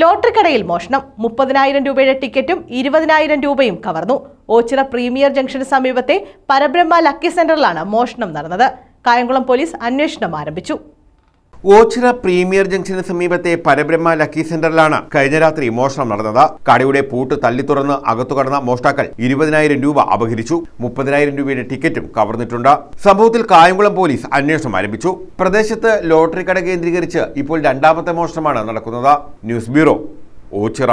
lottery കടയിൽ മോഷണം മുപ്പതിനായിരം രൂപയുടെ ടിക്കറ്റും ഇരുപതിനായിരം രൂപയും കവർന്നു ഓച്ചിറ പ്രീമിയർ ജംഗ്ഷന് സമീപത്തെ പരബ്രഹ്മ ലക്കി സെന്ററിലാണ് മോഷണം നടന്നത് കായംകുളം പോലീസ് അന്വേഷണം ആരംഭിച്ചു ഓച്ചിറ പ്രീമിയർ ജംഗ്ഷന് സമീപത്തെ പരബ്രഹ്മ ലക്കി സെന്ററിലാണ് കഴിഞ്ഞ രാത്രി മോഷണം നടന്നത് കടയുടെ പൂട്ട് തല്ലി തുറന്ന് അകത്തു കടന്ന മോഷ്ടാക്കൾ ഇരുപതിനായിരം രൂപ അപഹരിച്ചു മുപ്പതിനായിരം രൂപയുടെ ടിക്കറ്റും കവർന്നിട്ടുണ്ട് സംഭവത്തിൽ കായംകുളം പോലീസ് അന്വേഷണം ആരംഭിച്ചു പ്രദേശത്ത് ലോട്ടറി കട കേന്ദ്രീകരിച്ച് ഇപ്പോൾ രണ്ടാമത്തെ മോഷണമാണ് നടക്കുന്നത് ന്യൂസ് ബ്യൂറോ ഓച്ചിറ